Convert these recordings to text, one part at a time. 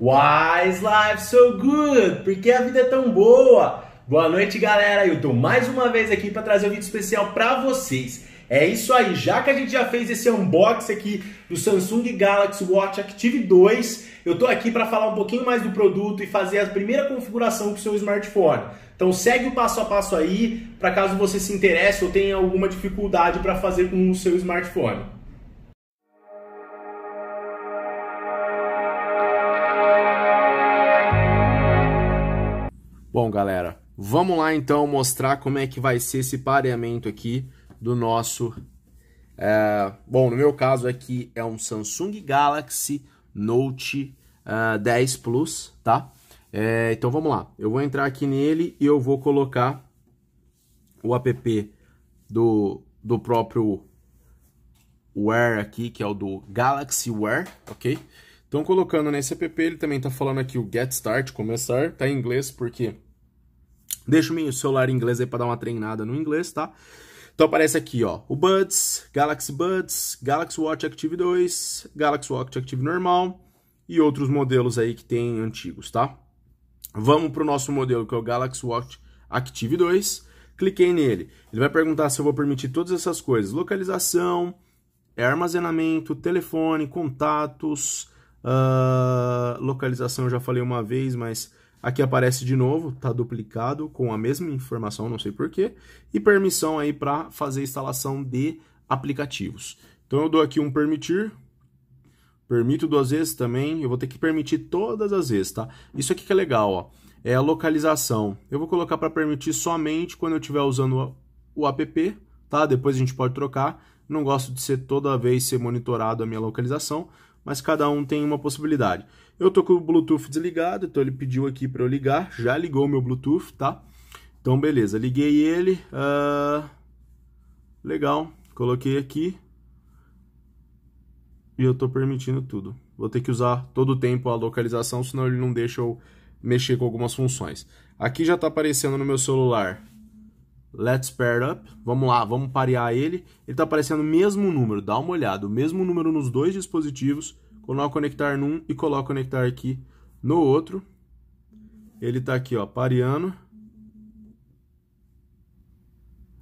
Why is life so good? Por que a vida é tão boa? Boa noite, galera. Eu tô mais uma vez aqui para trazer um vídeo especial para vocês. É isso aí, já que a gente já fez esse unboxing aqui do Samsung Galaxy Watch Active 2, eu tô aqui para falar um pouquinho mais do produto e fazer a primeira configuração com o seu smartphone. Então segue o passo a passo aí, para caso você se interesse ou tenha alguma dificuldade para fazer com o seu smartphone. Bom, galera, vamos lá então mostrar como é que vai ser esse pareamento aqui do nosso... É... Bom, no meu caso aqui é um Samsung Galaxy Note uh, é, 10 Plus, tá? É, então vamos lá, eu vou entrar aqui nele e eu vou colocar o app do, do próprio Wear aqui, que é o do Galaxy Wear, ok? Então colocando nesse app, ele também está falando aqui o Get Start, começar, tá em inglês porque Deixa o meu celular em inglês aí para dar uma treinada no inglês, tá? Então aparece aqui, ó, o Buds, Galaxy Buds, Galaxy Watch Active 2, Galaxy Watch Active normal e outros modelos aí que tem antigos, tá? Vamos para o nosso modelo, que é o Galaxy Watch Active 2. Cliquei nele. Ele vai perguntar se eu vou permitir todas essas coisas. Localização, armazenamento, telefone, contatos, uh, localização eu já falei uma vez, mas Aqui aparece de novo, está duplicado com a mesma informação, não sei porquê, e permissão aí para fazer instalação de aplicativos. Então eu dou aqui um permitir, permito duas vezes também, eu vou ter que permitir todas as vezes, tá? Isso aqui que é legal, ó, é a localização. Eu vou colocar para permitir somente quando eu estiver usando o app, tá? Depois a gente pode trocar. Não gosto de ser toda vez ser monitorado a minha localização, mas cada um tem uma possibilidade. Eu tô com o Bluetooth desligado, então ele pediu aqui para eu ligar, já ligou o meu Bluetooth, tá? Então beleza, liguei ele, uh... legal, coloquei aqui e eu tô permitindo tudo. Vou ter que usar todo o tempo a localização, senão ele não deixa eu mexer com algumas funções. Aqui já está aparecendo no meu celular Let's pair up. Vamos lá, vamos parear ele. Ele está aparecendo o mesmo número, dá uma olhada. O mesmo número nos dois dispositivos. Coloca conectar num e coloco conectar aqui no outro. Ele está aqui, ó, pareando.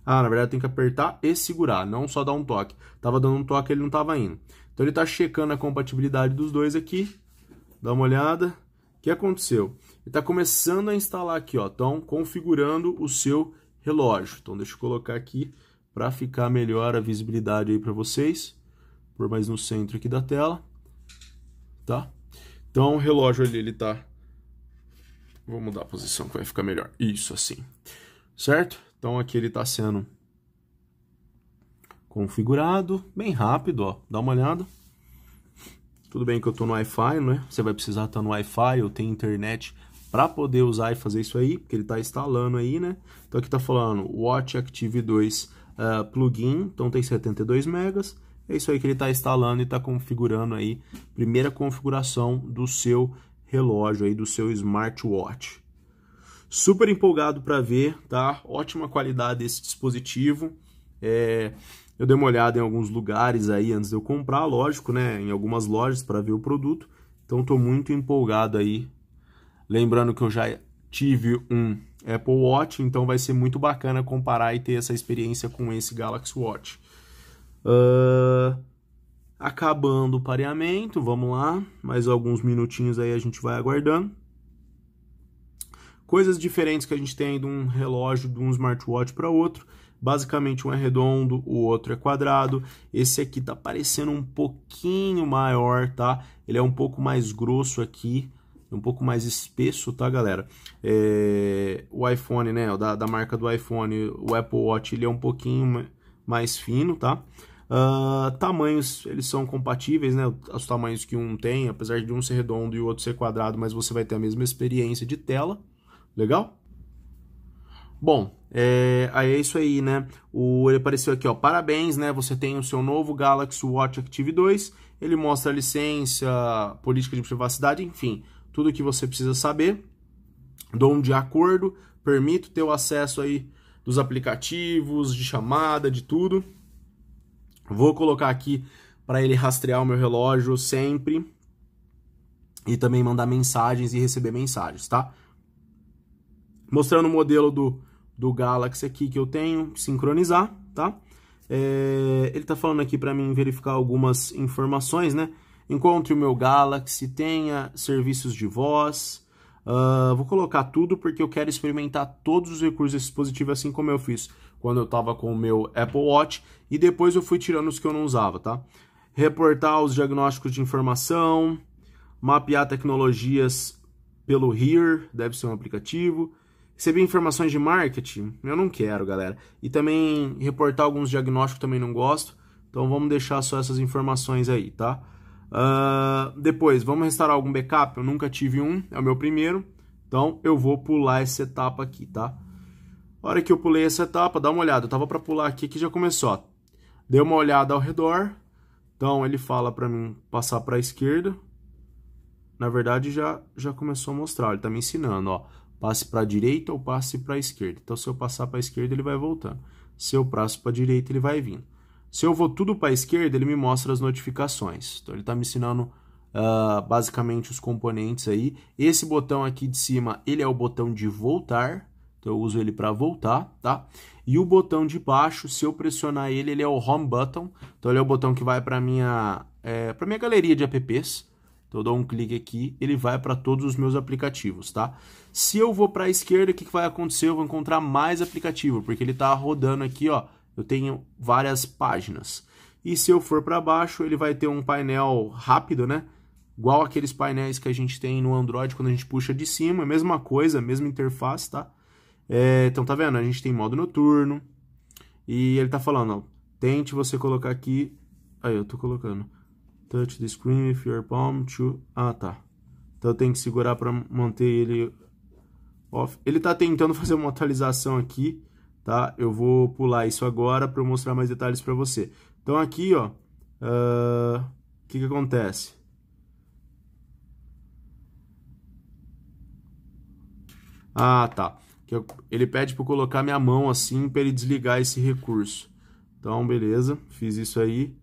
Ah, na verdade tem que apertar e segurar, não só dar um toque. Tava dando um toque, ele não estava indo. Então ele está checando a compatibilidade dos dois aqui. Dá uma olhada. O que aconteceu? Ele está começando a instalar aqui, ó. Então configurando o seu relógio. Então deixa eu colocar aqui para ficar melhor a visibilidade aí para vocês. Por mais no centro aqui da tela, tá? Então o relógio ali ele tá Vou mudar a posição que vai ficar melhor. Isso assim. Certo? Então aqui ele está sendo configurado, bem rápido, ó. Dá uma olhada. Tudo bem que eu estou no Wi-Fi, né? Você vai precisar estar tá no Wi-Fi ou tem internet para poder usar e fazer isso aí, porque ele está instalando aí, né? Então aqui está falando Watch Active 2 uh, eh, plugin, então tem 72 megas. É isso aí que ele está instalando e está configurando aí, primeira configuração do seu relógio aí, do seu smartwatch. Super empolgado para ver, tá? Ótima qualidade desse dispositivo. É, eu dei uma olhada em alguns lugares aí antes de eu comprar, lógico, né? Em algumas lojas para ver o produto. Então estou muito empolgado aí Lembrando que eu já tive um Apple Watch, então vai ser muito bacana comparar e ter essa experiência com esse Galaxy Watch. Uh, acabando o pareamento, vamos lá, mais alguns minutinhos aí a gente vai aguardando. Coisas diferentes que a gente tem de um relógio, de um smartwatch para outro. Basicamente um é redondo, o outro é quadrado. Esse aqui tá parecendo um pouquinho maior, tá? Ele é um pouco mais grosso aqui, é um pouco mais espesso, tá, galera? É, o iPhone, né, da, da marca do iPhone, o Apple Watch, ele é um pouquinho mais fino, tá? Uh, tamanhos, eles são compatíveis, né? Os tamanhos que um tem, apesar de um ser redondo e o outro ser quadrado, mas você vai ter a mesma experiência de tela, legal? Bom, é, aí é isso aí, né? O, ele apareceu aqui, ó. Parabéns, né? Você tem o seu novo Galaxy Watch Active 2. Ele mostra a licença, política de privacidade, enfim tudo o que você precisa saber. Dou um de acordo, permito ter o acesso aí dos aplicativos, de chamada, de tudo. Vou colocar aqui para ele rastrear o meu relógio sempre e também mandar mensagens e receber mensagens, tá? Mostrando o modelo do, do Galaxy aqui que eu tenho, sincronizar, tá? É, ele está falando aqui para mim verificar algumas informações, né? encontre o meu Galaxy, tenha serviços de voz. Uh, vou colocar tudo porque eu quero experimentar todos os recursos desse dispositivo, assim como eu fiz quando eu estava com o meu Apple Watch, e depois eu fui tirando os que eu não usava, tá? Reportar os diagnósticos de informação, mapear tecnologias pelo Here, deve ser um aplicativo. Receber informações de marketing, eu não quero, galera. E também reportar alguns diagnósticos também não gosto. Então vamos deixar só essas informações aí, tá? Uh, depois, vamos restaurar algum backup? Eu nunca tive um, é o meu primeiro. Então, eu vou pular essa etapa aqui, tá? A hora que eu pulei essa etapa, dá uma olhada. Eu tava para pular aqui que já começou. Deu uma olhada ao redor. Então, ele fala para mim passar para a esquerda. Na verdade, já, já começou a mostrar. Ele tá me ensinando, ó. Passe para a direita ou passe para a esquerda. Então, se eu passar para a esquerda, ele vai voltando. Se eu passo para a direita, ele vai vindo. Se eu vou tudo para a esquerda, ele me mostra as notificações. Então ele está me ensinando uh, basicamente os componentes aí. Esse botão aqui de cima, ele é o botão de voltar. Então eu uso ele para voltar, tá? E o botão de baixo, se eu pressionar ele, ele é o home button. Então ele é o botão que vai para minha é, para minha galeria de apps. Então eu dou um clique aqui, ele vai para todos os meus aplicativos, tá? Se eu vou para a esquerda, o que, que vai acontecer? Eu vou encontrar mais aplicativo, porque ele está rodando aqui, ó eu tenho várias páginas. E se eu for para baixo, ele vai ter um painel rápido, né? Igual aqueles painéis que a gente tem no Android quando a gente puxa de cima, mesma coisa, mesma interface, tá? É, então tá vendo? A gente tem modo noturno. E ele tá falando, ó, tente você colocar aqui. Aí eu tô colocando. Touch the screen with your palm to. Ah, tá. Então eu tenho que segurar para manter ele off. Ele tá tentando fazer uma atualização aqui tá? Eu vou pular isso agora para eu mostrar mais detalhes para você. Então aqui, ó, ah, o uh, que que acontece? Ah, tá. Ele pede para colocar minha mão assim para ele desligar esse recurso. Então, beleza, fiz isso aí.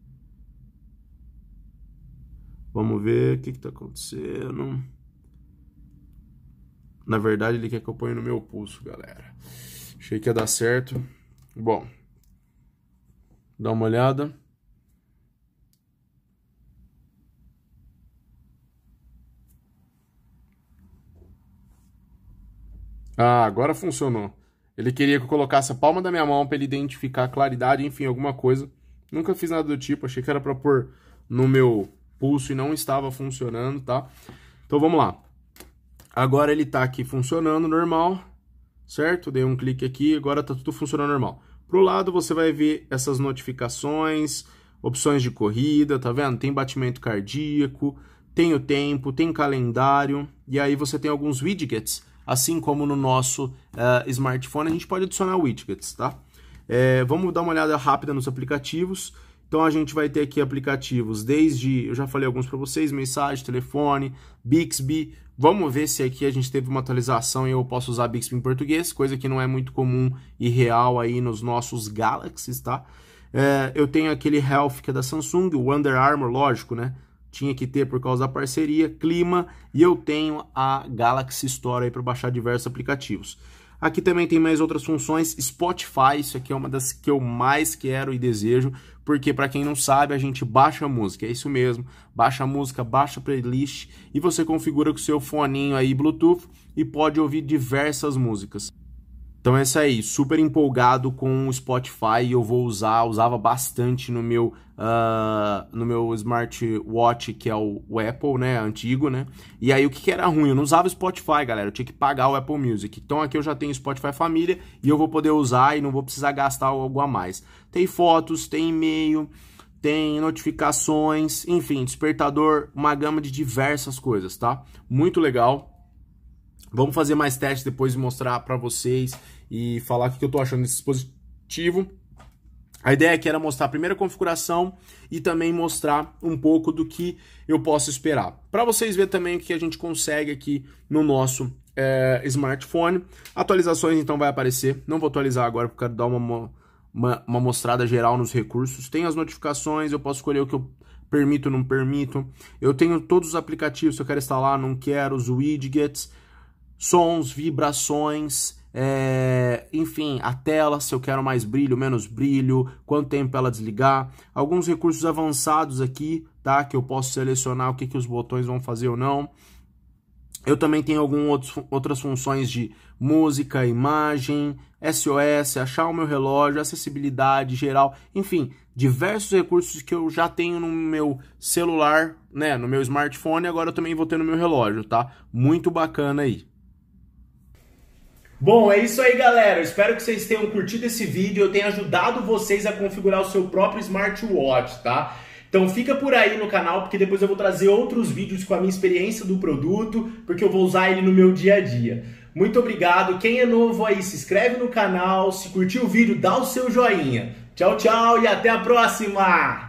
Vamos ver o que está acontecendo. Na verdade, ele quer que eu ponha no meu pulso, galera. Achei que ia dar certo. Bom, dá uma olhada. Ah, agora funcionou. Ele queria que eu colocasse a palma da minha mão para ele identificar a claridade, enfim, alguma coisa. Nunca fiz nada do tipo, achei que era para pôr no meu pulso e não estava funcionando, tá? Então vamos lá. Agora ele está aqui funcionando normal certo? Dei um clique aqui, agora está tudo funcionando normal. Pro lado você vai ver essas notificações, opções de corrida, tá vendo? Tem batimento cardíaco, tem o tempo, tem calendário, e aí você tem alguns widgets, assim como no nosso uh, smartphone, a gente pode adicionar widgets, tá? É, vamos dar uma olhada rápida nos aplicativos. Então a gente vai ter aqui aplicativos desde, eu já falei alguns para vocês, mensagem, telefone, Bixby, Vamos ver se aqui a gente teve uma atualização e eu posso usar Bixby em português, coisa que não é muito comum e real aí nos nossos Galaxies, tá? É, eu tenho aquele Health que é da Samsung, o Under Armour, lógico, né? Tinha que ter por causa da parceria, clima, e eu tenho a Galaxy Store aí para baixar diversos aplicativos. Aqui também tem mais outras funções, Spotify, isso aqui é uma das que eu mais quero e desejo, porque para quem não sabe, a gente baixa a música, é isso mesmo, baixa a música, baixa a playlist e você configura com o seu foninho aí Bluetooth e pode ouvir diversas músicas. Então é isso aí, super empolgado com o Spotify, eu vou usar, usava bastante no meu uh, no meu smartwatch, que é o, o, Apple, né, antigo, né? E aí o que, que, era ruim? Eu não usava o Spotify, galera, eu tinha que pagar o Apple Music. Então aqui eu já tenho Spotify Família e eu vou poder usar e não vou precisar gastar algo a mais. Tem fotos, tem e-mail, tem notificações, enfim, despertador, uma gama de diversas coisas, tá? Muito legal. Vamos fazer mais testes depois e mostrar para vocês e falar o que eu estou achando desse dispositivo. A ideia aqui era mostrar a primeira configuração e também mostrar um pouco do que eu posso esperar. Para vocês verem também o que a gente consegue aqui no nosso é, smartphone. Atualizações então vai aparecer, não vou atualizar agora porque eu quero dar uma, uma, uma mostrada geral nos recursos. Tem as notificações, eu posso escolher o que eu permito, não permito. Eu tenho todos os aplicativos, que eu quero instalar, não quero, os widgets, sons, vibrações, é, enfim, a tela, se eu quero mais brilho, menos brilho, quanto tempo ela desligar, alguns recursos avançados aqui, tá? Que eu posso selecionar o que, que os botões vão fazer ou não. Eu também tenho algumas outras funções de música, imagem, SOS, achar o meu relógio, acessibilidade geral, enfim, diversos recursos que eu já tenho no meu celular, né, no meu smartphone, agora eu também vou ter no meu relógio, tá? Muito bacana aí. Bom, é isso aí, galera. Eu espero que vocês tenham curtido esse vídeo. Eu tenho ajudado vocês a configurar o seu próprio smartwatch, tá? Então fica por aí no canal, porque depois eu vou trazer outros vídeos com a minha experiência do produto, porque eu vou usar ele no meu dia a dia. Muito obrigado. Quem é novo aí, se inscreve no canal. Se curtiu o vídeo, dá o seu joinha. Tchau, tchau e até a próxima!